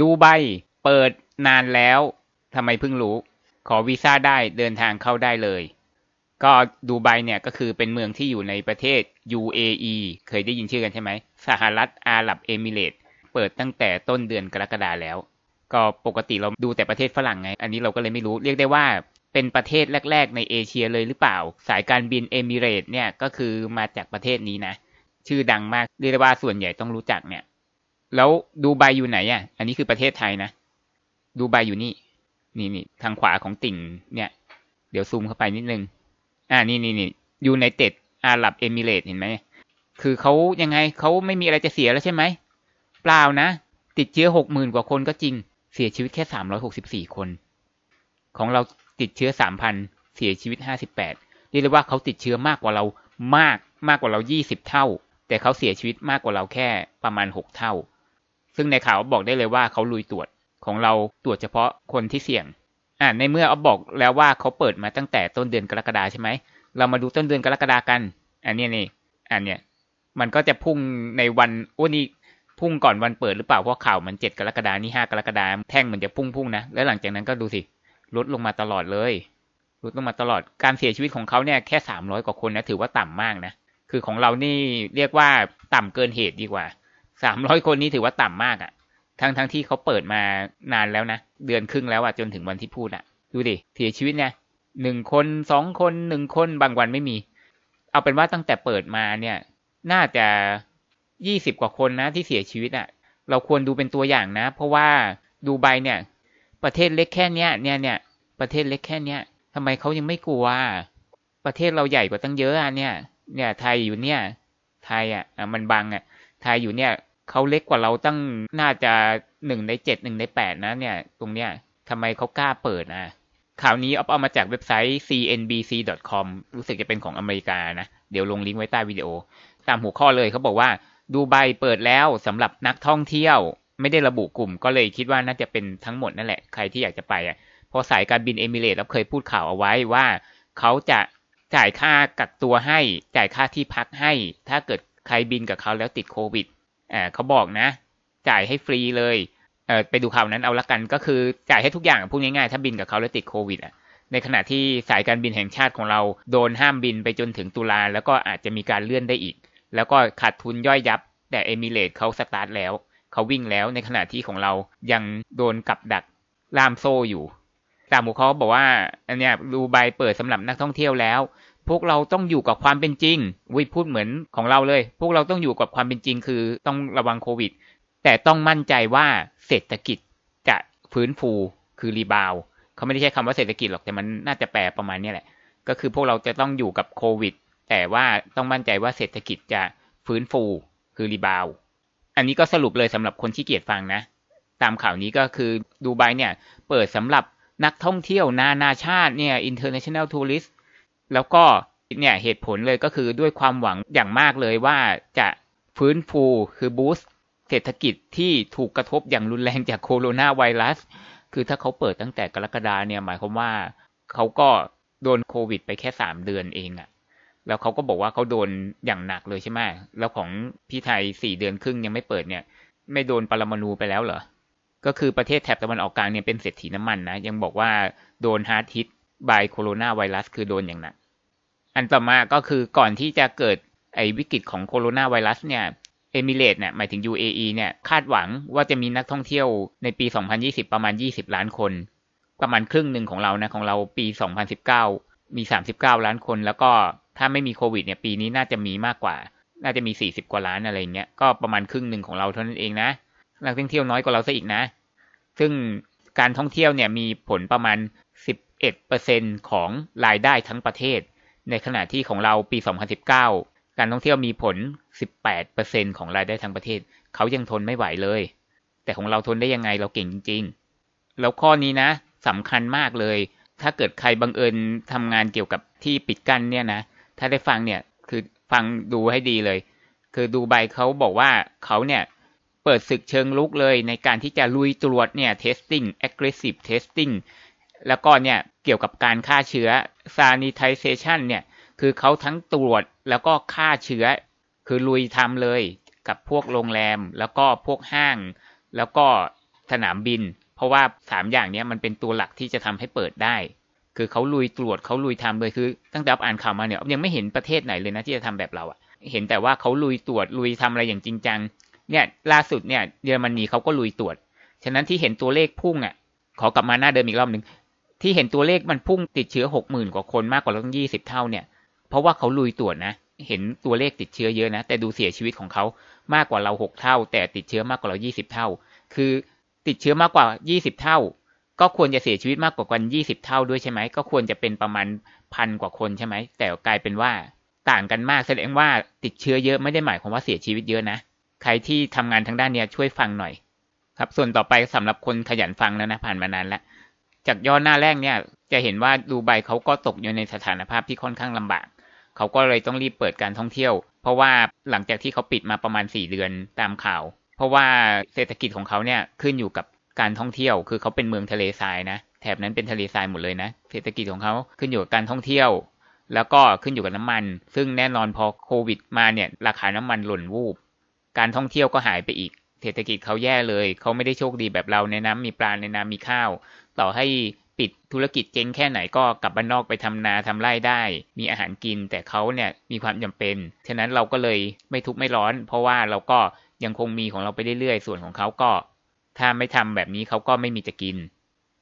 ดูใบเปิดนานแล้วทำไมเพิ่งรู้ ขอวีซ่าได้เดินทางเข้าได้เลย ก็ดูไบเนี่ยก็คือเป็นเมืองที่อยู่ในประเทศ UAE เคยได้ยินชื่อกันใช่ไหมสหรัฐอาหรับเอมิเรต เปิดตั้งแต่ต้นเดือนกรกฎาแล้ว ก็ปกติเราดูแต่ประเทศฝรั่งไง อันนี้เราก็เลยไม่รู้เรียกได้ว่าเป็นประเทศแรกๆในเอเชียเลยหรือเปล่า สายการบินเอมิเรตเนี่ยก็คือมาจากประเทศนี้นะชื่อดังมากเรียกได้ว่าส่วนใหญ่ต้องรู้จักเนี่ยแล้วดูใบอยู่ไหนอ่ะ อันนี้คือประเทศไทยนะ ดูใบอยู่นี่ นี่นี่ทางขวาของติ่งเนี่ย เดี๋ยวซูมเข้าไปนิดนึง อ่านี่นี่นี่ อยู่ในเต็ดอาหรับเอมิเรตเห็นไหม คือเขายังไง เขาไม่มีอะไรจะเสียแล้วใช่ไหม เปล่านะ ติดเชื้อหกหมื่นกว่าคนก็จริง เสียชีวิตแค่สามร้อยหกสิบสี่คน ของเราติดเชื้อสามพันเสียชีวิตห้าสิบแปดเรียกได้ว่าเขาติดเชื้อมากกว่าเรา มาก มากกว่าเรายี่สิบเท่า แต่เขาเสียชีวิตมากกว่าเราแค่ประมาณหกเท่าซึ่งในข่าวบอกได้เลยว่าเขาลุยตรวจของเราตรวจเฉพาะคนที่เสี่ยงอ่าในเมื่อออาบอกแล้วว่าเขาเปิดมาตั้งแต่ต้นเดือนกรกฎาใช่ไหมเรามาดูต้นเดือนกรกฎากัน อันนี้นี่ อันเนี้ยมันก็จะพุ่งในวันโอ้นี่พุ่งก่อนวันเปิดหรือเปล่าเพราะข่าวมันเจ็ดกรกฎานี่ห้ากรกฎาแท่งมันจะพุ่งพุ่งนะแล้วหลังจากนั้นก็ดูสิลดลงมาตลอดเลยลดลงมาตลอดการเสียชีวิตของเขาเนี่ยแค่สามร้อยกว่าคนนะถือว่าต่ำมากนะคือของเรานี่เรียกว่าต่ำเกินเหตุดีกว่าสามร้อยคนนี้ถือว่าต่ำมากอะ่ะ ทั้งทั้งที่เขาเปิดมานานแล้วนะเดือนครึ่งแล้วอะ่ะจนถึงวันที่พูดอะ่ะดูดิเสียชีวิตเนี่ยหนึ่งคนสองคนหนึ่งคนบางวันไม่มี เอาเป็นว่าตั้งแต่เปิดมาเนี่ย น่าจะยี่สิบกว่าคนนะที่เสียชีวิตอะ่ะเราควรดูเป็นตัวอย่างนะ เพราะว่าดูใบเนี่ยประเทศเล็กแค่เนี้ยเนี่ยเนี่ยประเทศเล็กแค่เนี้ยทำไมเขายังไม่กลัวประเทศเราใหญ่กว่าตั้งเยอะอ่ะเนี่ยเนี่ยไทยอยู่เนี่ย ไทยอ่ะ มันบังอ่ะไทยอยู่เนี่ยเขาเล็กกว่าเราตั้งน่าจะหนึ่งในเจ็ดหนึ่งในแปดนะเนี่ยตรงเนี้ยทำไมเขากล้าเปิดอ่ะ ข่าวนี้เอาเอามาจากเว็บไซต์ cnbc.com รู้สึกจะเป็นของอเมริกานะ เดี๋ยวลงลิงก์ไว้ใต้วิดีโอ ตามหัวข้อเลยเขาบอกว่าดูใบเปิดแล้วสำหรับนักท่องเที่ยว ไม่ได้ระบุกลุ่มก็เลยคิดว่าน่าจะเป็นทั้งหมดนั่นแหละใครที่อยากจะไปอ่ะพอสายการบินเอมิเรตส์เคยพูดข่าวเอาไว้ว่าเขาจะจ่ายค่ากักตัวให้ จ่ายค่าที่พักให้ถ้าเกิดใครบินกับเขาแล้วติดโควิดเเขาบอกนะ จ่ายให้ฟรีเลยเอไปดูข่าวนั้นเอาละกันก็คือจ่ายให้ทุกอย่างพูดง่ายๆ ถ้าบินกับเขาแล้วติดโควิดอ่ะในขณะที่สายการบินแห่งชาติของเราโดนห้ามบินไปจนถึงตุลาแล้วก็อาจจะมีการเลื่อนได้อีก แล้วก็ขาดทุนย่อยยับ แต่เอมิเรตเขาสตาร์ทแล้ว เขาวิ่งแล้วในขณะที่ของเรายังโดนกับดักล่ามโซ่อยู่ตามหูเขาบอกว่าอันเนี้ยดูใบเปิดสำหรับนักท่องเที่ยวแล้วพวกเราต้องอยู่กับความเป็นจริง วิพูดเหมือนของเราเลย พวกเราต้องอยู่กับความเป็นจริง คือต้องระวังโควิด แต่ต้องมั่นใจว่าเศรษฐกิจจะฟื้นฟู คือรีบาวเขาไม่ได้ใช้คำว่าเศรษฐกิจหรอก แต่มันน่าจะแปลประมาณนี้แหละ ก็คือพวกเราจะต้องอยู่กับโควิด แต่ว่าต้องมั่นใจว่าเศรษฐกิจจะฟื้นฟู คือรีบาวอันนี้ก็สรุปเลยสำหรับคนที่เกียดฟังนะ ตามข่าวนี้ก็คือดูไบเนี่ยเปิดสำหรับนักท่องเที่ยวนานาชาติเนี่ย international tourist แล้วก็เนี่ยเหตุผลเลยก็คือด้วยความหวังอย่างมากเลยว่าจะฟื้นฟูคือบูสต์เศรษฐกิจที่ถูกกระทบอย่างรุนแรงจากโคโรนาไวรัสคือถ้าเขาเปิดตั้งแต่กรกฎาเนี่ย หมายความว่าเขาก็โดนโควิดไปแค่สามเดือนเองอะแล้วเขาก็บอกว่าเขาโดนอย่างหนักเลยใช่ไหมแล้วของพี่ไทยสี่เดือนครึ่งยังไม่เปิดเนี่ย ไม่โดนปรมาณูไปแล้วเหรอ ก็คือประเทศแถบตะวันออกกลางเนี่ยเป็นเศรษฐีน้ำมันนะยังบอกว่าโดนฮาร์ดฮิตบายโคโรนาไวรัสคือโดนอย่างหนักอันต่อมาก็คือก่อนที่จะเกิดไอ้วิกฤตของโคโรนาไวรัสเนี่ย เอมิเรตเนี่ยหมายถึง UAE เนี่ย คาดหวังว่าจะมีนักท่องเที่ยวในปี 2020 ประมาณ 20 ล้านคน ประมาณครึ่งหนึ่งของเรานะของเราปี 2019 มี 39 ล้านคน แล้วก็ถ้าไม่มีโควิดเนี่ย ปีนี้น่าจะมีมากกว่า น่าจะมี 40 กว่าล้านอะไรเงี้ย ก็ประมาณครึ่งหนึ่งของเราเท่านั้นเองนะนักท่องเที่ยวน้อยกว่าเราซะอีกนะ ซึ่งการท่องเที่ยวเนี่ยมีผลประมาณ11%ของรายได้ทั้งประเทศ ในขณะที่ของเราปี 2019 การท่องเที่ยวมีผล 18%ของรายได้ทั้งประเทศ เขายังทนไม่ไหวเลย แต่ของเราทนได้ยังไงเราเก่งจริงๆ แล้วข้อนี้นะสำคัญมากเลย ถ้าเกิดใครบังเอิญทำงานเกี่ยวกับที่ปิดกั้นเนี่ยนะ ถ้าได้ฟังเนี่ย คือฟังดูให้ดีเลย คือดูใบเขาบอกว่าเขาเนี่ยเปิดศึกเชิงลุกเลยในการที่จะลุยตรวจเนี่ย testing aggressive testing แล้วก็เนี่ยเกี่ยวกับการฆ่าเชื้อ sanitization เนี่ยคือเขาทั้งตรวจแล้วก็ฆ่าเชื้อ คือลุยทำเลย กับพวกโรงแรมแล้วก็พวกห้างแล้วก็สนามบิน เพราะว่าสามอย่างนี้มันเป็นตัวหลักที่จะทำให้เปิดได้ คือเขาลุยตรวจเขาลุยทำเลยคือตั้งแต่อ่านข่าวมาเนี่ยยังไม่เห็นประเทศไหนเลยนะ ที่จะทำแบบเราอะเห็นแต่ว่าเขาลุยตรวจลุยทำอะไรอย่างจริงจังเนี่ยล่าสุดเนี่ยเยอรมนีเขาก็ลุยตรวจฉะนั้นที่เห็นตัวเลขพุ่งอ่ะขอกลับมาหน้าเดิมอีกรอบหนึ่งที่เห็นตัวเลขมันพุ่งติดเชื้อหกหมื่นกว่าคนมากกว่าเราต้งยี่สิบเท่าเนี่ย เพราะว่าเขาลุยตรวจนะ เห็นตัวเลขติดเชื้อเยอะนะแต่ดูเสียชีวิตของเขามากกว่าเราหกเท่า แต่ติดเชื้อมากกว่าเรายี่สิบเท่า คือติดเชื้อมากกว่ายี่สิบเท่า ก็ควรจะเสียชีวิตมากกว่ากันยี่สิบเท่า ด้วยใช่ไหมก็ควรจะเป็นประมาณพันกว่าคนใช่ไหมแต่กลายเป็นว่า ต่างกันมากแสดงว่าติดเชื้อเยอะไม่ได้หมายความว่าเสียชีวิตเยอะนะใครที่ทำงานทางด้านเนี้ยช่วยฟังหน่อย ครับส่วนต่อไปสำหรับคนขยันฟังแล้วนะ ผ่านมานานแล้วจากย่อหน้าแรกเนี่ยจะเห็นว่าดูใบเขาก็ตกอยู่ในสถานภาพที่ค่อนข้างลำบากเขาก็เลยต้องรีบเปิดการท่องเที่ยว เพราะว่าหลังจากที่เขาปิดมาประมาณ4เดือนตามข่าว เพราะว่าเศรษฐกิจของเขาเนี่ยขึ้นอยู่กับการท่องเที่ยว คือเขาเป็นเมืองทะเลทรายนะแถบนั้นเป็นทะเลทรายหมดเลยนะเศรษฐกิจของเขาขึ้นอยู่กับการท่องเที่ยว แล้วก็ขึ้นอยู่กับน้ำมัน ซึ่งแน่นอนพอโควิดมาเนี่ยราคาน้ำมันหล่นวูบการท่องเที่ยวก็หายไปอีก เศรษฐกิจเขาแย่เลยเขาไม่ได้โชคดีแบบเราในน้ำ มีปลาในน้ำมีข้าวต่อให้ปิดธุรกิจเจ๊งแค่ไหนก็กลับบ้านนอกไปทำนาทำไร่ได้ มีอาหารกินแต่เขาเนี่ยมีความจำเป็นฉะนั้นเราก็เลยไม่ทุกข์ไม่ร้อน เพราะว่าเราก็ยังคงมีของเราไปเรื่อยๆส่วนของเขาก็ ถ้าไม่ทำแบบนี้เขาก็ไม่มีจะกิน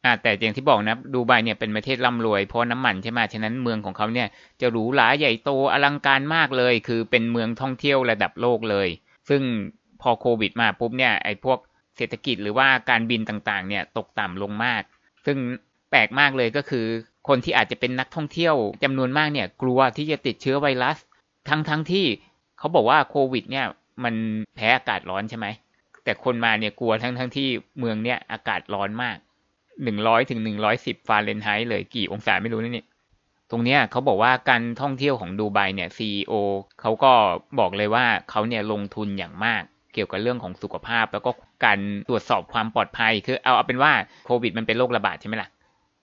อ่าแต่อย่างที่บอกนะดูไบเนี่ยเป็นประเทศร่ำ รวยเพราะน้ำมันใช่ไหมฉะนั้นเมืองของเขาเนี่ยจะหรูหราใหญ่โตอลังการมากเลยคือเป็นเมืองท่องเที่ยวระดับโลกเลยซึ่งพอโควิดมาปุ๊บเนี่ยไอ้พวกเศรษฐกิจหรือว่าการบินต่างๆ เนี่ยตกต่ำลงมากซึ่งแปลกมากเลยก็คือคนที่อาจจะเป็นนักท่องเที่ยวจำนวนมากเนี่ยกลัวที่จะติดเชื้อไวรัสทั้งทั้งที่เขาบอกว่าโควิดเนี่ยมันแพ้อากาศร้อนใช่ไหมแต่คนมาเนี่ยกลัวทั้งทั้งที่เมืองเนี่ยอากาศร้อนมากหนึ่งร้อยถึงหนึ่งร้อยสิบฟาเรนไฮต์เลยกี่องศาไม่รู้นี่ ตรงเนี้ยเขาบอกว่าการท่องเที่ยวของดูไบเนี่ยซีอเขาก็บอกเลยว่าเขาเนี่ยลงทุนอย่างมากเกี่ยวกับเรื่องของสุขภาพแล้วก็การตรวจสอบความปลอดภัย คือเอาเอาเป็นว่าโควิดมันเป็นโรคระบาดใช่ไหมละ่ะ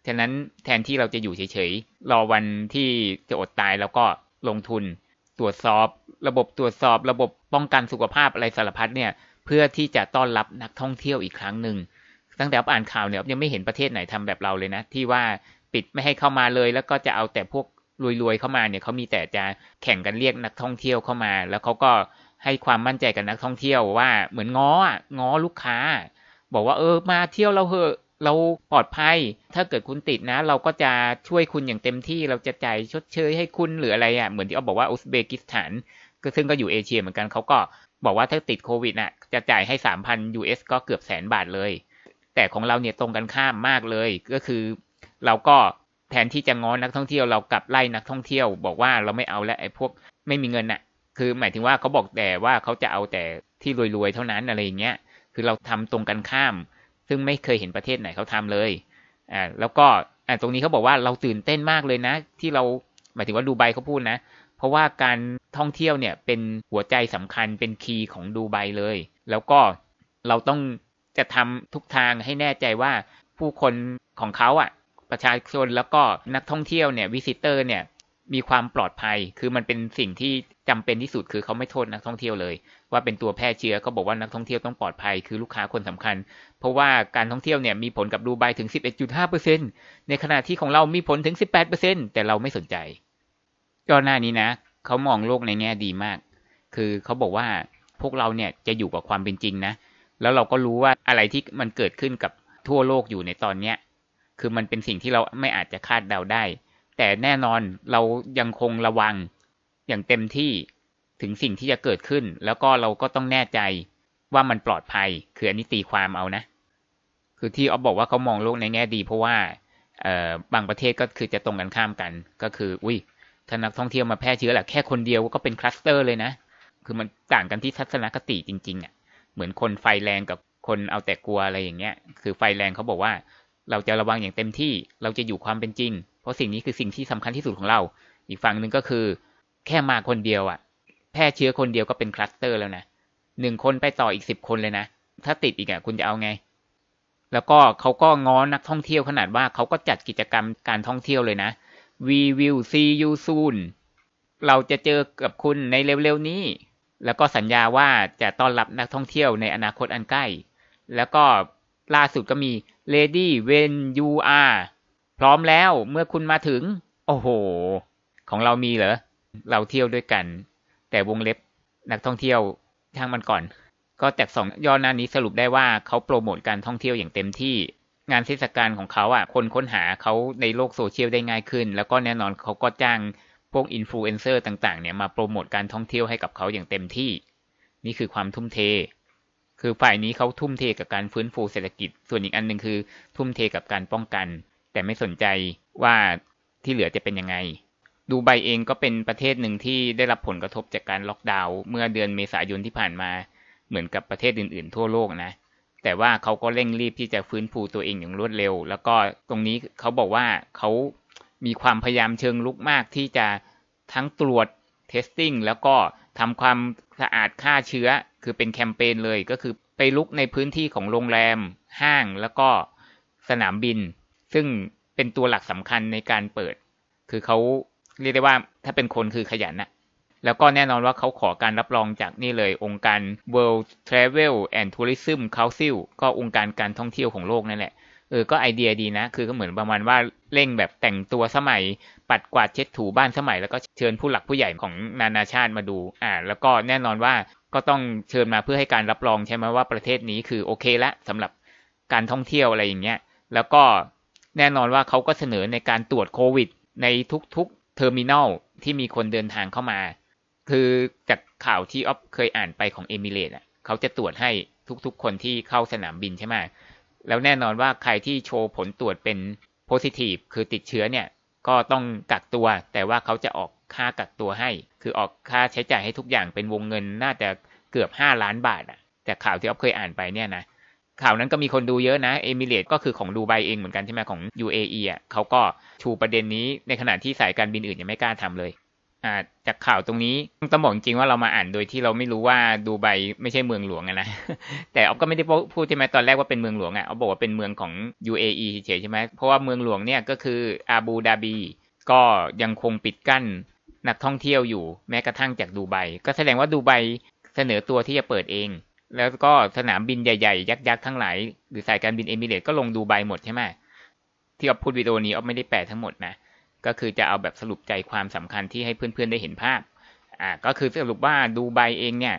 ฉะนั้นแทนที่เราจะอยู่เฉยๆรอวันที่จะอดตายแล้วก็ลงทุน ตรวจสอบระบบตรวจสอบระบบป้องกันสุขภาพอะไรสารพัดเนี่ยเพื่อที่จะต้อนรับนักท่องเที่ยวอีกครั้งหนึ่งตั้งแต่อ่านข่าวเนี่ยยังไม่เห็นประเทศไหนทำแบบเราเลยนะ ที่ว่าปิดไม่ให้เข้ามาเลย แล้วก็จะเอาแต่พวกรวยๆเข้ามาเนี่ยเขามีแต่จะแข่งกันเรียกนักท่องเที่ยวเข้ามาแล้วเขาก็ให้ความมั่นใจกับนักท่องเที่ยวว่า เหมือนง้อง้อลูกค้า บอกว่าเออมาเที่ยวเราเหอะเราปลอดภัย ถ้าเกิดคุณติดนะ เราก็จะช่วยคุณอย่างเต็มที่เราจะจ่ายชดเชยให้คุณหรืออะไรอะ่ะเหมือนที่เขาบอกว่าอุซเบกิสถานก็ซึ่งก็อยู่เอเชียเหมือนกันเขาก็บอกว่าถ้าติดโควิดน่ะจะจ่ายให้สามพันยูเอสก็เกือบแสนบาทเลย แต่ของเราเนี่ยตรงกันข้ามมากเลย ก็คือเราก็แทนที่จะง้อนักท่องเที่ยวเรากลับไล่นักท่องเที่ยวบอกว่าเราไม่เอาแล้วไอ้พวกไม่มีเงินะ่ะคือหมายถึงว่าเขาบอกแต่ว่าเขาจะเอาแต่ที่รวยๆ เท่านั้นอะไรอย่างเงี้ย คือเราทำตรงกันข้าม ซึ่งไม่เคยเห็นประเทศไหนเขาทำเลย อ่า แล้วก็ อ่า ตรงนี้เขาบอกว่าเราตื่นเต้นมากเลยนะ ที่เราหมายถึงว่าดูไบเขาพูดนะ เพราะว่าการท่องเที่ยวเนี่ยเป็นหัวใจสำคัญเป็นคีย์ของดูไบเลย แล้วก็เราต้องจะทำทุกทางให้แน่ใจว่าผู้คนของเขาอะ่ะ ประชาชนแล้วก็นักท่องเที่ยวเนี่ยวิสิเตอร์เนี่ยมีความปลอดภัย คือมันเป็นสิ่งที่จำเป็นที่สุดคือเขาไม่โทษนักท่องเที่ยวเลย ว่าเป็นตัวแพร่เชื้อเขาบอกว่านักท่องเที่ยวต้องปลอดภัยคือลูกค้าคนสำคัญ เพราะว่าการท่องเที่ยวเนี่ยมีผลกับดูไบถึง 11.5%ในขณะที่ของเรามีผลถึง 18%แต่เราไม่สนใจก็หน้านี้นะเขามองโลกในแง่ดีมาก คือเขาบอกว่าพวกเราเนี่ยจะอยู่กับความเป็นจริงนะ แล้วเราก็รู้ว่าอะไรที่มันเกิดขึ้นกับทั่วโลกอยู่ในตอนเนี้ยคือมันเป็นสิ่งที่เราไม่อาจจะคาดเดาได้ แต่แน่นอนเรายังคงระวังอย่างเต็มที่ถึงสิ่งที่จะเกิดขึ้น แล้วก็เราก็ต้องแน่ใจว่ามันปลอดภัยคืออันนี้ตีความเอานะ คือที่ออฟบอกว่าเขามองโลกในแง่ดีเพราะว่าบางประเทศก็คือจะตรงกันข้ามกัน ก็คือ อุ้ยถ้านักท่องเที่ยวมาแพร่เชื้อแหละแค่คนเดียวก็เป็นคลัสเตอร์เลยนะ คือมันต่างกันที่ทัศนคติจริงๆ อ่ะ เหมือนคนไฟแรงกับคนเอาแต่กลัวอะไรอย่างเงี้ยคือไฟแรงเขาบอกว่า เราจะระวังอย่างเต็มที่เราจะอยู่ความเป็นจริง เพราะสิ่งนี้คือสิ่งที่สำคัญที่สุดของเรา อีกฝั่งหนึ่งก็คือแค่มาคนเดียวอะ่ะ แพร่เชื้อคนเดียวก็เป็นคลัสเตอร์แล้วนะหนึ่งคนไปต่ออีกสิบคนเลยนะ ถ้าติดอีกอะ่ะคุณจะเอาไง แล้วก็เขาก็ง้อนนักท่องเที่ยวขนาดว่าเขาก็จัดกิจกรรมการท่องเที่ยวเลยนะ We will see you soon เราจะเจอกับคุณในเร็วๆนี้ แล้วก็สัญญาว่าจะต้อนรับนักท่องเที่ยวในอนาคตอันใกล้ แล้วก็ล่าสุดก็มี Lady when you are พร้อมแล้วเมื่อคุณมาถึง โอ้โห ของเรามีเหรอเราเที่ยวด้วยกัน แต่วงเล็บนักท่องเที่ยวทางมันก่อน ก็จากสองย้อหน้านี้สรุปได้ว่าเขาโปรโมทการท่องเที่ยวอย่างเต็มที่ งานเทศกาลของเขาอ่ะ คนค้นหาเขาในโลกโซเชียลได้ง่ายขึ้น แล้วก็แน่นอนเขาก็จ้าง พวกอินฟลูเอนเซอร์ต่าง ๆ เนี่ยมาโปรโมทการท่องเที่ยวให้กับเขาอย่างเต็มที่ นี่คือความทุ่มเท คือฝ่ายนี้เขาทุ่มเทกับการฟื้นฟูเศรษฐกิจส่วนอีกอันหนึ่งคือ ทุ่มเทกับการป้องกัน แต่ไม่สนใจว่าที่เหลือจะเป็นยังไงดูไบเองก็เป็นประเทศหนึ่งที่ได้รับผลกระทบจากการล็อกดาวน์เมื่อเดือนเมษายนที่ผ่านมาเหมือนกับประเทศอื่น ๆ ทั่วโลกนะ แต่ว่าเขาก็เร่งรีบที่จะฟื้นฟูตัวเองอย่างรวดเร็ว แล้วก็ตรงนี้เขาบอกว่าเขามีความพยายามเชิงลุกมากที่จะทั้งตรวจเทสติ้งแล้วก็ทำความสะอาดฆ่าเชื้อ คือเป็นแคมเปญเลย ก็คือไปลุกในพื้นที่ของโรงแรมห้างแล้วก็สนามบิน ซึ่งเป็นตัวหลักสำคัญในการเปิด คือเขาเรียกได้ว่าถ้าเป็นคนคือขยันนะแล้วก็แน่นอนว่าเขาขอการรับรองจากนี่เลยองค์การ World Travel and Tourism Council ก็องค์การการท่องเที่ยวของโลกนั่นแหละ เออก็ไอเดียดีนะ คือก็เหมือนประมาณว่า เร่งแบบแต่งตัวสมัย ปัดกวาดเช็ดถูบ้านสมัย แล้วก็เชิญผู้หลักผู้ใหญ่ของนานาชาติมาดู อ่า แล้วก็แน่นอนว่าก็ต้องเชิญมาเพื่อให้การรับรองใช่ไหมว่าประเทศนี้คือโอเคละสำหรับการท่องเที่ยวอะไรอย่างเงี้ย แล้วก็แน่นอนว่าเขาก็เสนอในการตรวจโควิด ในทุกเทอร์มินอลที่มีคนเดินทางเข้ามา คือจากข่าวที่ออฟเคยอ่านไปของเอมิเรตอ่ะเขาจะตรวจให้ทุก ๆ คนที่เข้าสนามบินใช่ไหมแล้วแน่นอนว่าใครที่โชว์ผลตรวจเป็นโพซิทีฟคือติดเชื้อเนี่ย ก็ต้องกักตัว แต่ว่าเขาจะออกค่ากักตัวให้ คือออกค่าใช้จ่ายให้ทุกอย่างเป็นวงเงินน่าจะเกือบ5ล้านบาทอ่ะแต่ข่าวที่ออฟเคยอ่านไปเนี่ยนะข่าวนั้นก็มีคนดูเยอะนะเอมิเรตก็คือของดูไบเองเหมือนกันใช่ไหมของ UAE อ่ะเขาก็ชูประเด็นนี้ในขณะที่สายการบินอื่นยังไม่กล้าทำเลย อ่าจากข่าวตรงนี้ต้องบอกจริงว่าเรามาอ่านโดยที่เราไม่รู้ว่าดูไบไม่ใช่เมืองหลวงนะ แต่ออฟก็ไม่ได้พูดใช่ไหมตอนแรกว่าเป็นเมืองหลวงอ่ะเอาบอกว่าเป็นเมืองของ UAE เฉยใช่ไหมเพราะว่าเมืองหลวงเนี่ยก็คืออาบูดาบีก็ยังคงปิดกั้นนักท่องเที่ยวอยู่แม้กระทั่งจากดูไบก็แสดงว่าดูไบเสนอตัวที่จะเปิดเองแล้วก็สนามบินใหญ่ๆ ยักษ์ๆ ทั้งหลาย หรือสายการบินเอมิเรตก็ลงดูใบหมดใช่ไหมที่ออฟพูดวิดีโอนี้ออฟไม่ได้แปลทั้งหมดนะ ก็คือจะเอาแบบสรุปใจความสำคัญที่ให้เพื่อนๆ ได้เห็นภาพ อ่า ก็คือสรุปว่าดูไบเองเนี่ย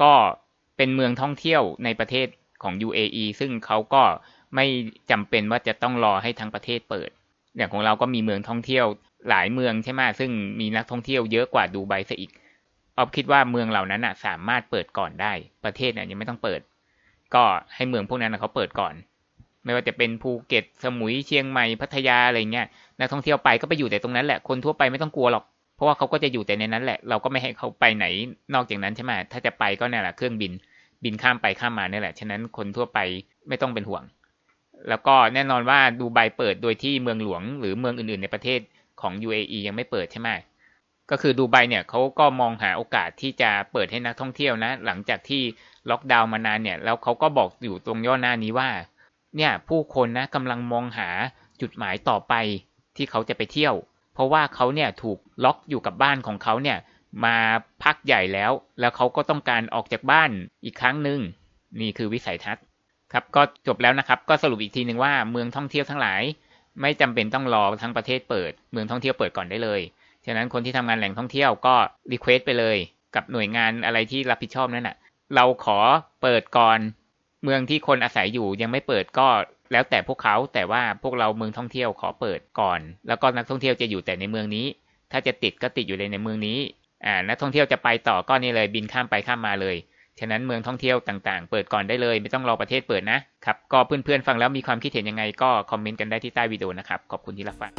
ก็เป็นเมืองท่องเที่ยวในประเทศของ UAE ซึ่งเขาก็ไม่จำเป็นว่าจะต้องรอให้ทั้งประเทศเปิด อย่างของเราก็มีเมืองท่องเที่ยวหลายเมืองใช่ไหมซึ่งมีนักท่องเที่ยวเยอะกว่าดูไบซะอีกออฟคิดว่าเมืองเหล่านั้นอ่ะ สามารถเปิดก่อนได้ประเทศเนี่ยยังไม่ต้องเปิด ก็ให้เมืองพวกนั้นเขาเปิดก่อน ไม่ว่าจะเป็นภูเก็ตสมุยเชียงใหม่พัทยาอะไรเงี้ยนักท่องเที่ยวไปก็ไปอยู่แต่ตรงนั้นแหละคนทั่วไปไม่ต้องกลัวหรอก เพราะว่าเขาก็จะอยู่แต่ในนั้นแหละ เราก็ไม่ให้เขาไปไหนนอกจากนั้นใช่ไหมถ้าจะไปก็เนี่ยแหละเครื่องบินบินข้ามไปข้ามมาเนี่ยแหละ ฉะนั้นคนทั่วไปไม่ต้องเป็นห่วง แล้วก็แน่นอนว่าดูใบเปิดโดยที่เมืองหลวง หรือเมืองอื่น ๆในประเทศของ UAE ยังไม่เปิดใช่ไหมก็คือดูไบเนี่ยเขาก็มองหาโอกาสที่จะเปิดให้นักท่องเที่ยวนะ หลังจากที่ล็อกดาวน์มานานเนี่ยแล้วเขาก็บอกอยู่ตรงย่อหน้านี้ว่าเนี่ยผู้คนนะกำลังมองหาจุดหมายต่อไปที่เขาจะไปเที่ยว เพราะว่าเขาเนี่ยถูกล็อกอยู่กับบ้านของเขาเนี่ยมาพักใหญ่แล้ว แล้วเขาก็ต้องการออกจากบ้านอีกครั้งหนึ่งนี่คือวิสัยทัศน์ครับก็จบแล้วนะครับก็สรุปอีกทีหนึ่งว่าเมืองท่องเที่ยวทั้งหลาย ไม่จำเป็นต้องรอทั้งประเทศเปิดเมืองท่องเที่ยวเปิดก่อนได้เลยฉะนั้นคนที่ทำงานแหล่งท่องเที่ยวก็รีเควสไปเลย กับหน่วยงานอะไรที่รับผิดชอบนั่นแหะเราขอเปิดก่อนเมืองที่คนอาศัยอยู่ยังไม่เปิดก็แล้วแต่พวกเขา แต่ว่าพวกเราเมืองท่องเที่ยวขอเปิดก่อน แล้วก็นักท่องเที่ยวจะอยู่แต่ในเมืองนี้ ถ้าจะติดก็ติดอยู่เลยในเมืองนี้อ่านักท่องเที่ยวจะไปต่อก็นี่เลยบินข้ามไปข้ามมาเลยฉะนั้นเมืองท่องเที่ยวต่างๆ เปิดก่อนได้เลย ไม่ต้องรอประเทศเปิดนะครับก็เพื่อนๆฟังแล้วมีความคิดเห็นยังไง ก็คอมเมนต์กันได้ที่ใต้วิดีโอนะครับขอบคุณที่รับฟัง